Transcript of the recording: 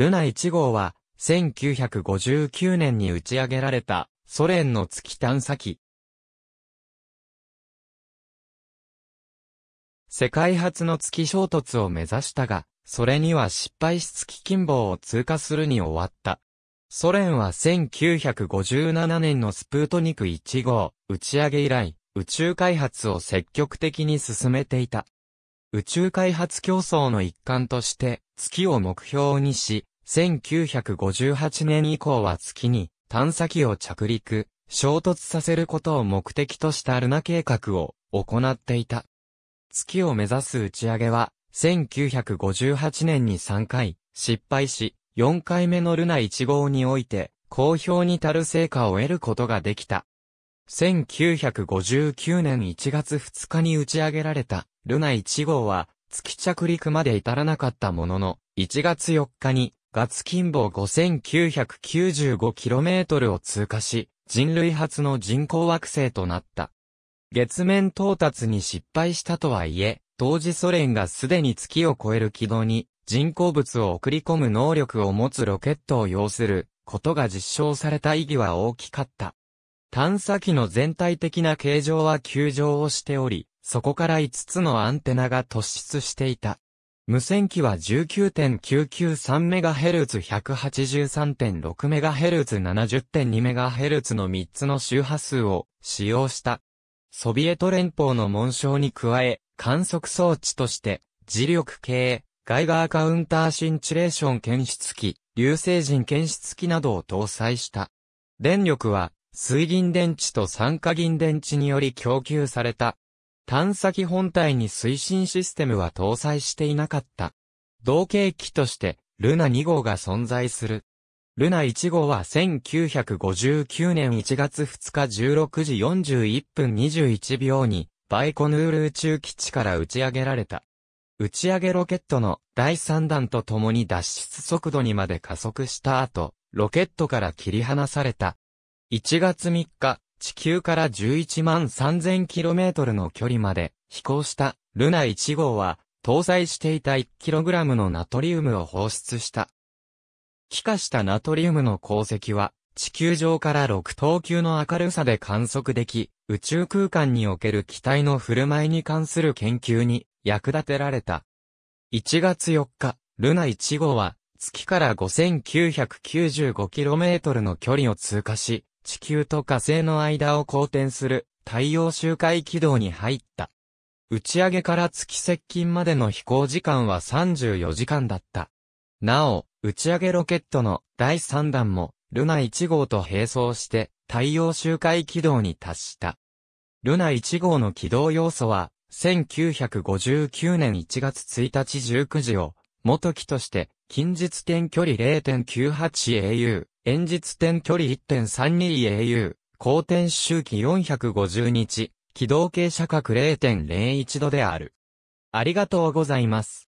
ルナ1号は、1959年に打ち上げられた、ソ連の月探査機。世界初の月衝突を目指したが、それには失敗し月近傍を通過するに終わった。ソ連は1957年のスプートニク1号打ち上げ以来、宇宙開発を積極的に進めていた。宇宙開発競争の一環として、月を目標にし、1958年以降は月に探査機を着陸、衝突させることを目的としたルナ計画を行っていた。月を目指す打ち上げは、1958年に3回、失敗し、4回目のルナ1号において、好評に足る成果を得ることができた。1959年1月2日に打ち上げられた、ルナ1号は、月着陸まで至らなかったものの、1月4日に、ガツ近傍 5995km を通過し、人類初の人工惑星となった。月面到達に失敗したとはいえ、当時ソ連がすでに月を超える軌道に人工物を送り込む能力を持つロケットを要することが実証された意義は大きかった。探査機の全体的な形状は球状をしており、そこから5つのアンテナが突出していた。無線機は 19.993MHz183.6MHz70.2MHz の3つの周波数を使用した。ソビエト連邦の紋章に加え、観測装置として、磁力計、ガイガーカウンターシンチュレーション検出機、流星人検出機などを搭載した。電力は、水銀電池と酸化銀電池により供給された。探査機本体に推進システムは搭載していなかった。同型機として、ルナ2号が存在する。ルナ1号は1959年1月2日16時41分21秒に、バイコヌール宇宙基地から打ち上げられた。打ち上げロケットの第3弾と共に脱出速度にまで加速した後、ロケットから切り離された。1月3日、地球から11万 3000km の距離まで飛行したルナ1号は搭載していた 1kg のナトリウムを放出した。気化したナトリウムの鉱石は地球上から6等級の明るさで観測でき、宇宙空間における機体の振る舞いに関する研究に役立てられた。1月4日、ルナ1号は月から 5995km の距離を通過し、地球と火星の間を公転する太陽周回軌道に入った。打ち上げから月接近までの飛行時間は34時間だった。なお、打ち上げロケットの第3弾も、ルナ1号と並走して太陽周回軌道に達した。ルナ1号の軌道要素は、1959年1月1日19時を、元機として、近日点距離 0.98au、演術点距離 1.32au、公転周期450日、軌道傾斜角0.01度である。ありがとうございます。